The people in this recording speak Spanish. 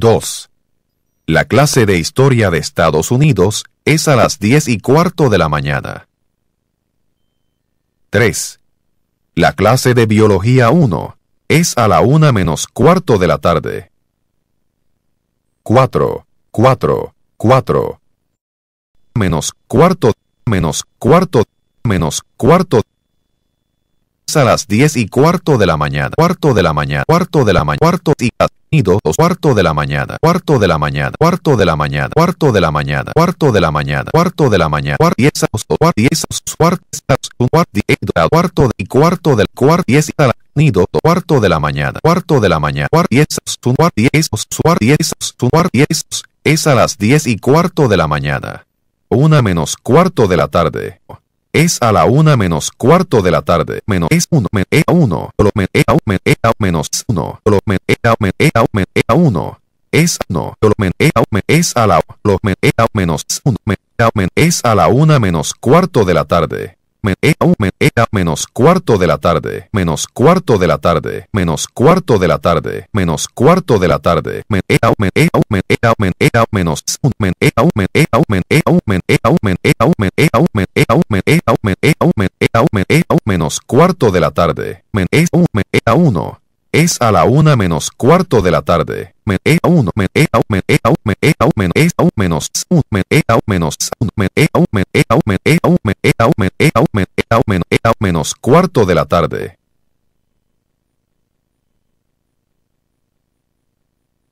2. La clase de Historia de Estados Unidos es a las 10 y cuarto de la mañana. 3. La clase de Biología 1 es a la 1 menos cuarto de la tarde. 4, 4, 4. Menos cuarto, menos cuarto, menos cuarto a las diez y cuarto de la mañana, cuarto de la mañana, cuarto de la mañana, cuarto y cuarto de la mañana, cuarto de la mañana, cuarto de la mañana, cuarto de la mañana, cuarto de la mañana, cuarto de la mañana, cuarto de cuarto y cuarto cuarto la nido cuarto de la mañana, cuarto de la mañana, cuarto es a las diez y cuarto de la mañana, una menos cuarto de la tarde. Es a la una menos cuarto de la tarde. Menos es uno. Menos es a uno. es menos uno. es uno. Es no. es a la. es menos uno. es a la una menos cuarto de la tarde era menos cuarto de la tarde, menos cuarto de la tarde, menos cuarto de la tarde, menos cuarto de la tarde, menos menos cuarto de la tarde, es a la una menos cuarto de la tarde, e a 1 men e a e a e a e a menos e a menos e a e a e a e e e menos cuarto de la tarde.